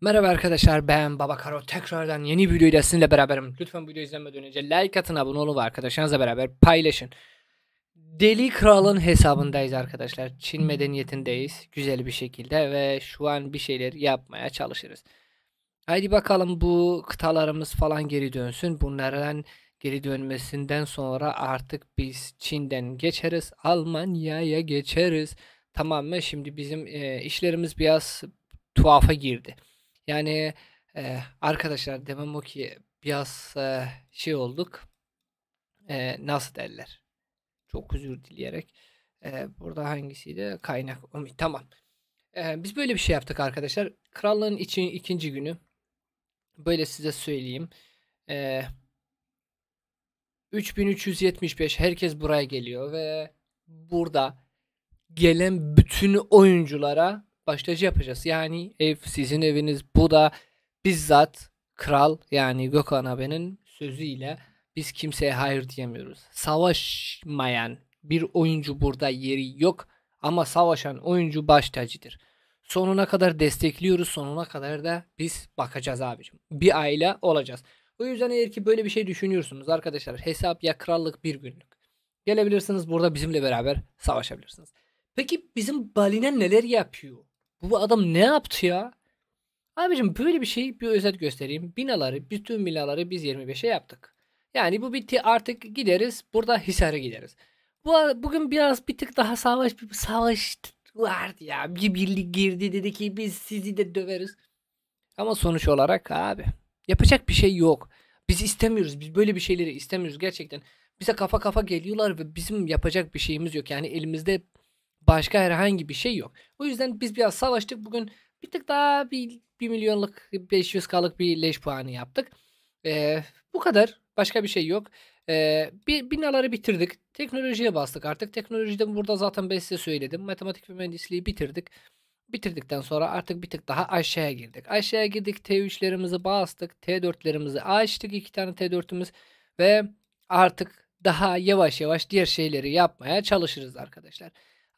Merhaba arkadaşlar ben Baba Karo tekrardan yeni bir videoyla sizinle beraberim. Lütfen video izlemeden önce like atın abone olun ve arkadaşlarınızla beraber paylaşın. Deli Kral'ın hesabındayız arkadaşlar. Çin medeniyetindeyiz güzel bir şekilde ve şu an bir şeyler yapmaya çalışırız. Haydi bakalım bu kıtalarımız falan geri dönsün. Bunlardan geri dönmesinden sonra artık biz Çin'den geçeriz. Almanya'ya geçeriz. Tamam mı? Şimdi bizim e, işlerimiz biraz tuhafa girdi. Yani e, arkadaşlar demem o ki biraz e, şey olduk. E, nasıl derler? Çok özür dileyerek. E, burada hangisiydi? Kaynak. Omik. Um, tamam. E, biz böyle bir şey yaptık arkadaşlar. Krallığın için ikinci günü. Böyle size söyleyeyim. E, 3375 herkes buraya geliyor ve burada gelen bütün oyunculara başlıcı yapacağız. Yani ev sizin eviniz bu da bizzat kral yani Gökhan abinin sözüyle biz kimseye hayır diyemiyoruz. Savaşmayan bir oyuncu burada yeri yok ama savaşan oyuncu baş tacıdır. Sonuna kadar destekliyoruz. Sonuna kadar da biz bakacağız abicim. Bir aile olacağız. O yüzden eğer ki böyle bir şey düşünüyorsunuz arkadaşlar hesap ya krallık bir günlük. Gelebilirsiniz burada bizimle beraber savaşabilirsiniz. Peki bizim Balina neler yapıyor? Bu adam ne yaptı ya? Abicim böyle bir şey bir özet göstereyim. Binaları, bütün binaları biz 25'e yaptık. Yani bu bitti artık gideriz. Burada Hisar'a gideriz. Bu bugün biraz bir tık daha savaş bir savaş vardı ya. Bir birlik girdi dedi ki biz sizi de döveriz. Ama sonuç olarak abi yapacak bir şey yok. Biz istemiyoruz. Biz böyle bir şeyleri istemiyoruz gerçekten. Bize kafa kafa geliyorlar ve bizim yapacak bir şeyimiz yok. Yani elimizde Başka herhangi bir şey yok. O yüzden biz biraz savaştık. Bugün bir tık daha bir, bir milyonluk 500K'lık bir leş puanı yaptık. Ee, bu kadar. Başka bir şey yok. Ee, bir, binaları bitirdik. Teknolojiye bastık artık. Teknolojide burada zaten ben size söyledim. Matematik ve mühendisliği bitirdik. Bitirdikten sonra artık bir tık daha aşağıya girdik. Aşağıya girdik. T3'lerimizi bastık. T4'lerimizi açtık. iki tane T4'ümüz. Ve artık daha yavaş yavaş diğer şeyleri yapmaya çalışırız arkadaşlar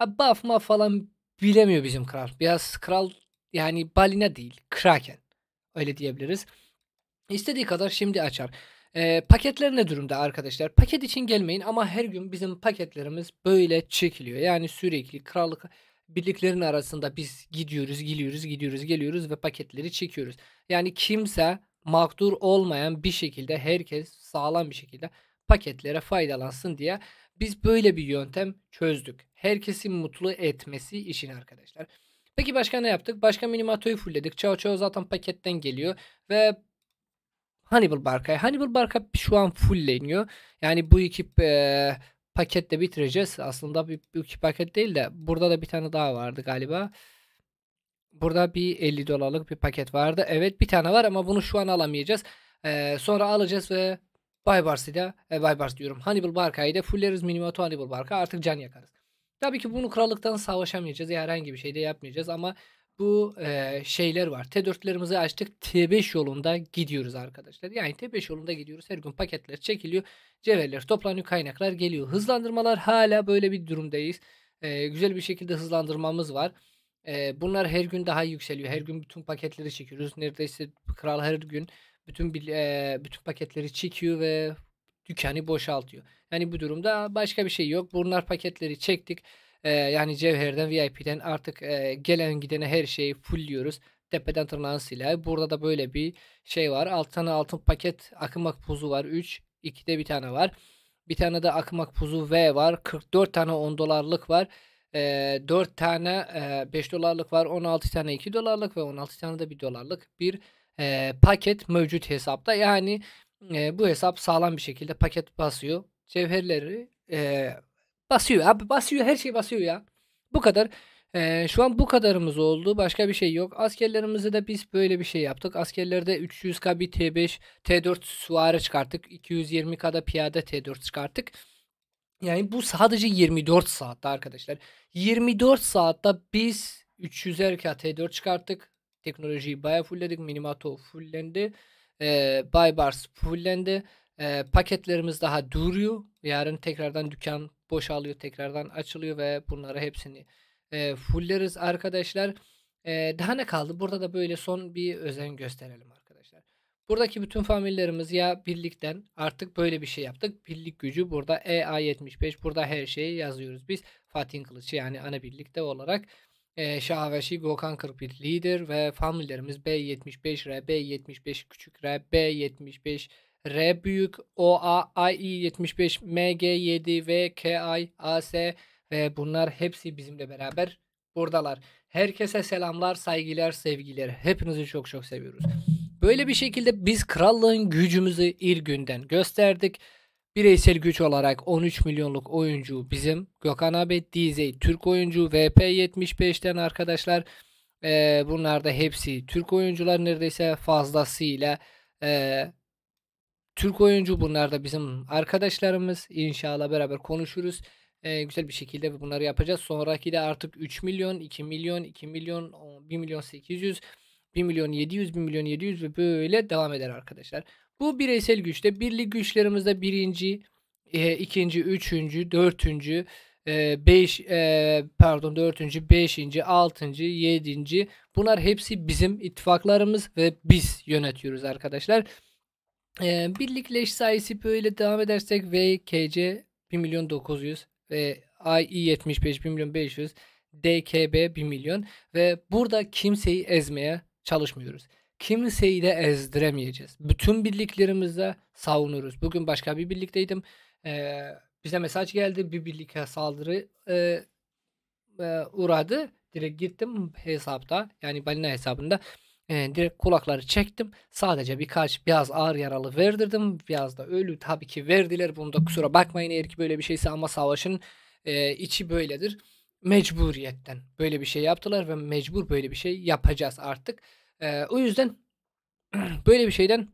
buff ma falan bilemiyor bizim kral. Biraz kral yani balina değil. Kraken. Öyle diyebiliriz. İstediği kadar şimdi açar. E, paketler ne durumda arkadaşlar? Paket için gelmeyin ama her gün bizim paketlerimiz böyle çekiliyor. Yani sürekli krallık birliklerin arasında biz gidiyoruz, geliyoruz, gidiyoruz, geliyoruz ve paketleri çekiyoruz. Yani kimse mağdur olmayan bir şekilde herkes sağlam bir şekilde paketlere faydalansın diye biz böyle bir yöntem çözdük herkesi mutlu etmesi işin arkadaşlar. Peki başka ne yaptık? Başka minimatoyu fullledik. Chao Chao zaten paketten geliyor ve Hannibal Barkay. Hannibal Barkay şu an fullleniyor. Yani bu iki e, pakette bitireceğiz. Aslında bir, bir iki paket değil de burada da bir tane daha vardı galiba. Burada bir 50 dolarlık bir paket vardı. Evet bir tane var ama bunu şu an alamayacağız. E, sonra alacağız ve Baybars ile e, Baybars diyorum. Hannibal Barkay'ı da fulleriz. Minimato Hannibal Barkay artık can yakarız. Tabii ki bunu krallıktan savaşamayacağız. Herhangi bir şey de yapmayacağız ama bu e, şeyler var. T4'lerimizi açtık. T5 yolunda gidiyoruz arkadaşlar. Yani T5 yolunda gidiyoruz. Her gün paketler çekiliyor. Cevherler toplanıyor. Kaynaklar geliyor. Hızlandırmalar hala böyle bir durumdayız. E, güzel bir şekilde hızlandırmamız var. E, bunlar her gün daha yükseliyor. Her gün bütün paketleri çekiyoruz. Neredeyse kral her gün bütün e, bütün paketleri çekiyor ve dükkanı boşaltıyor. Yani bu durumda başka bir şey yok. Bunlar paketleri çektik. Ee, yani cevherden VIP'den artık e, gelen gidene her şeyi fullliyoruz. Tepeden tırnağın silahı. Burada da böyle bir şey var. Alt altın paket akımak puzu var. 3. 2'de bir tane var. Bir tane de akımak puzu V var. 44 tane 10 dolarlık var. E, ee, 4 tane e, 5 dolarlık var. 16 tane 2 dolarlık ve 16 tane de 1 dolarlık bir e, paket mevcut hesapta. Yani e, bu hesap sağlam bir şekilde paket basıyor. Cevherleri e, basıyor. Abi basıyor. Her şey basıyor ya. Bu kadar. E, şu an bu kadarımız oldu. Başka bir şey yok. Askerlerimizi de biz böyle bir şey yaptık. Askerlerde 300k bir T5, T4 süvari çıkarttık. 220k'da piyade T4 çıkarttık. Yani bu sadece 24 saatte arkadaşlar. 24 saatte biz 300 erka T4 çıkarttık. Teknolojiyi bayağı fullledik. Minimato fullendi e, buy fullendi. E, paketlerimiz daha duruyor. Yarın tekrardan dükkan boşalıyor. Tekrardan açılıyor ve bunları hepsini e, fulleriz arkadaşlar. E, daha ne kaldı? Burada da böyle son bir özen gösterelim arkadaşlar. Buradaki bütün famillerimiz ya birlikten artık böyle bir şey yaptık. Birlik gücü burada EA75 burada her şeyi yazıyoruz biz. Fatih Kılıç yani ana birlikte olarak. E, Şahaveşi Gökhan Kırpil lider ve famillerimiz B75R, B75 küçük R, B75 R büyük, O OA, I 75 M G 7 V K I A AS ve bunlar hepsi bizimle beraber buradalar. Herkese selamlar, saygılar, sevgiler. Hepinizi çok çok seviyoruz. Böyle bir şekilde biz krallığın gücümüzü ilk günden gösterdik. Bireysel güç olarak 13 milyonluk oyuncu bizim. Gökhan abi, Dizey Türk oyuncu. VP75'ten arkadaşlar e, bunlar da hepsi Türk oyuncular neredeyse fazlasıyla e, Türk oyuncu bunlar da bizim arkadaşlarımız. İnşallah beraber konuşuruz. E, güzel bir şekilde bunları yapacağız. Sonraki de artık 3 milyon, 2 milyon, 2 milyon, 1 milyon 800, 1 milyon 700, 1 milyon 700 ve böyle devam eder arkadaşlar. Bu bireysel güçte birlik güçlerimizde birinci, e, ikinci, üçüncü, dördüncü, e, beş, e, pardon dördüncü, beşinci, altıncı, yedinci bunlar hepsi bizim ittifaklarımız ve biz yönetiyoruz arkadaşlar. E, birlikleş sayısı böyle devam edersek VKC 1 milyon 900 ve AI 75 1 milyon 500 DKB 1 milyon ve burada kimseyi ezmeye çalışmıyoruz kimseyi de ezdiremeyeceğiz. Bütün birliklerimizle savunuruz. Bugün başka bir birlikteydim. Ee, bize mesaj geldi. Bir birlike saldırı e, e, uğradı. Direkt gittim hesapta. Yani balina hesabında. E, direkt kulakları çektim. Sadece birkaç biraz ağır yaralı verdirdim. Biraz da ölü tabii ki verdiler. Bunu da kusura bakmayın eğer ki böyle bir şeyse ama savaşın e, içi böyledir. Mecburiyetten böyle bir şey yaptılar ve mecbur böyle bir şey yapacağız artık. E, o yüzden böyle bir şeyden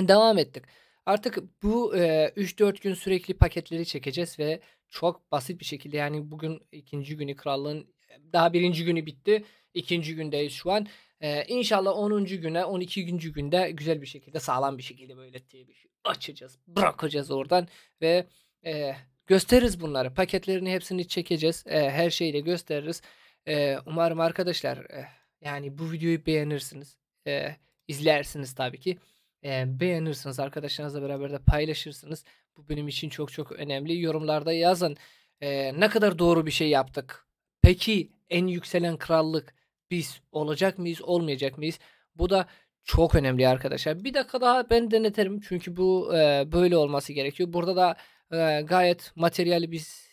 devam ettik. Artık bu e, 3-4 gün sürekli paketleri çekeceğiz ve çok basit bir şekilde yani bugün ikinci günü krallığın daha birinci günü bitti. ikinci gündeyiz şu an. Ee, inşallah 10. güne 12. günde güzel bir şekilde sağlam bir şekilde böyle diye bir şey açacağız. Bırakacağız oradan ve e, gösteririz bunları. Paketlerini hepsini çekeceğiz. E, her şeyi de gösteririz. E, umarım arkadaşlar e, yani bu videoyu beğenirsiniz. E, izlersiniz tabii ki. E, beğenirsiniz. Arkadaşlarınızla beraber de paylaşırsınız. Bu benim için çok çok önemli. Yorumlarda yazın. E, ne kadar doğru bir şey yaptık. Peki en yükselen krallık biz olacak mıyız olmayacak mıyız? Bu da çok önemli arkadaşlar. Bir dakika daha ben denetirim. Çünkü bu e, böyle olması gerekiyor. Burada da e, gayet materyali biz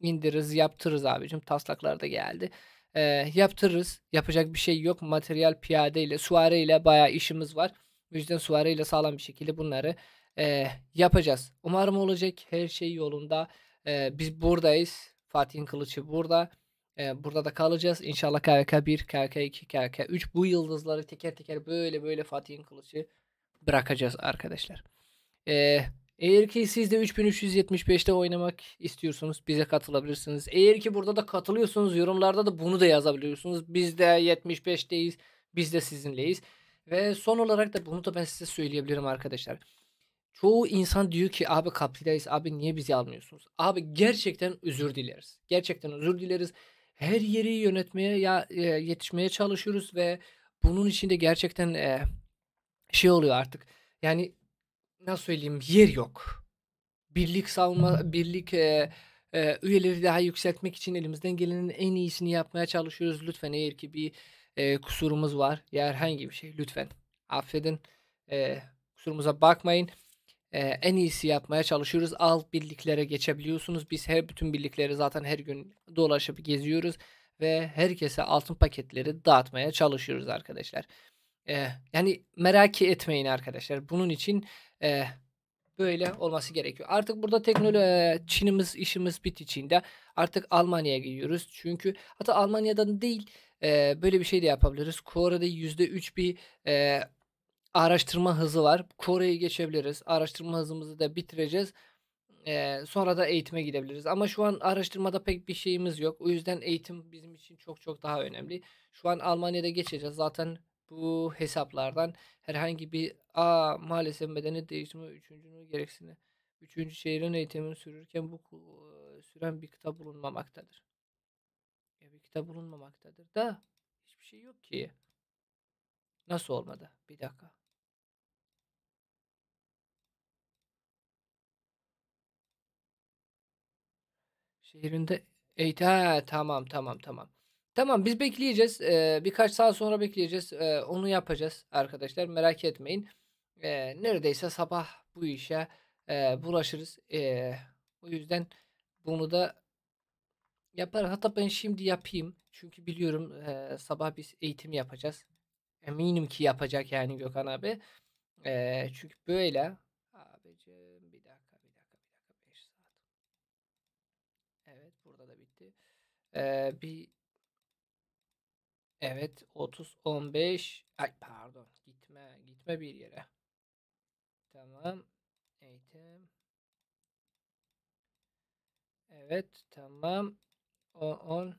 indiririz yaptırırız abicim. Taslaklar da geldi. E, yaptırırız. Yapacak bir şey yok. Materyal piyade ile suare ile bayağı işimiz var. O yüzden suare ile sağlam bir şekilde bunları e, yapacağız. Umarım olacak. Her şey yolunda. E, biz buradayız. Fatih'in kılıcı burada. E, burada da kalacağız. İnşallah KK 1, KK 2, KK 3 bu yıldızları teker teker böyle böyle Fatih'in kılıcı bırakacağız arkadaşlar. Eee eğer ki siz de 3375'te oynamak istiyorsunuz, bize katılabilirsiniz. Eğer ki burada da katılıyorsunuz yorumlarda da bunu da yazabiliyorsunuz. Biz de 75'teyiz. Biz de sizinleyiz. Ve son olarak da bunu da ben size söyleyebilirim arkadaşlar. Çoğu insan diyor ki abi kapridayız abi niye bizi almıyorsunuz? Abi gerçekten özür dileriz. Gerçekten özür dileriz. Her yeri yönetmeye ya e, yetişmeye çalışıyoruz ve bunun içinde gerçekten e, şey oluyor artık. Yani nasıl söyleyeyim yer yok. Birlik savunma birlik e, e, üyeleri daha yükseltmek için elimizden gelenin en iyisini yapmaya çalışıyoruz. Lütfen eğer ki bir e, kusurumuz var ya herhangi bir şey lütfen affedin. E, kusurumuza bakmayın. E, en iyisi yapmaya çalışıyoruz. Alt birliklere geçebiliyorsunuz. Biz her bütün birlikleri zaten her gün dolaşıp geziyoruz ve herkese altın paketleri dağıtmaya çalışıyoruz arkadaşlar. E, yani merak etmeyin arkadaşlar. Bunun için e, böyle olması gerekiyor. Artık burada teknoloji eh, Çin'imiz işimiz bit Artık Almanya'ya gidiyoruz. Çünkü hatta Almanya'dan değil e, böyle bir şey de yapabiliriz. Kore'de %3 bir e, araştırma hızı var. Kore'yi geçebiliriz. Araştırma hızımızı da bitireceğiz. E, sonra da eğitime gidebiliriz. Ama şu an araştırmada pek bir şeyimiz yok. O yüzden eğitim bizim için çok çok daha önemli. Şu an Almanya'da geçeceğiz. Zaten bu hesaplardan herhangi bir a maalesef medeniyet değişimi üçüncünün gereksini üçüncü şehrin eğitimini sürürken bu süren bir kitap bulunmamaktadır. Ya bir kitap bulunmamaktadır da hiçbir şey yok ki. Nasıl olmadı? Bir dakika. Şehrinde eğitim. tamam tamam tamam. Tamam biz bekleyeceğiz. Ee, birkaç saat sonra bekleyeceğiz. Ee, onu yapacağız arkadaşlar. Merak etmeyin. Ee, neredeyse sabah bu işe e, bulaşırız. Ee, o yüzden bunu da yapar. Hatta ben şimdi yapayım. Çünkü biliyorum e, sabah biz eğitim yapacağız. Eminim ki yapacak yani Gökhan abi. E, çünkü böyle abicim bir dakika bir dakika bir dakika 5 saat. Evet burada da bitti. E, bir Evet 30 15 ay pardon gitme gitme bir yere. Tamam. Eğitim. Evet tamam. 10 10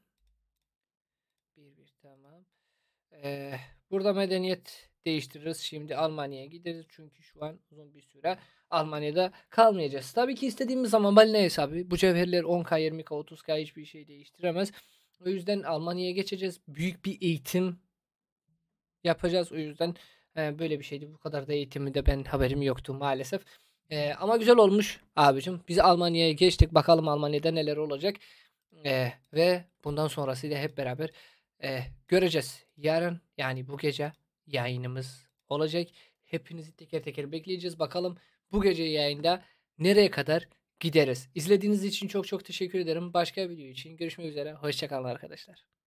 1 1 tamam. Ee, burada medeniyet değiştiririz. Şimdi Almanya'ya gideriz. Çünkü şu an uzun bir süre Almanya'da kalmayacağız. Tabii ki istediğimiz zaman balina hesabı bu cevherler 10k 20k 30k hiçbir şey değiştiremez. O yüzden Almanya'ya geçeceğiz. Büyük bir eğitim yapacağız. O yüzden e, böyle bir şeydi. Bu kadar da eğitimi de ben haberim yoktu maalesef. E, ama güzel olmuş abicim. Biz Almanya'ya geçtik. Bakalım Almanya'da neler olacak. E, ve bundan sonrası sonrasıyla hep beraber e, göreceğiz. Yarın yani bu gece yayınımız olacak. Hepinizi teker teker bekleyeceğiz. Bakalım bu gece yayında nereye kadar gideriz. İzlediğiniz için çok çok teşekkür ederim. Başka bir video için görüşmek üzere. Hoşçakalın arkadaşlar.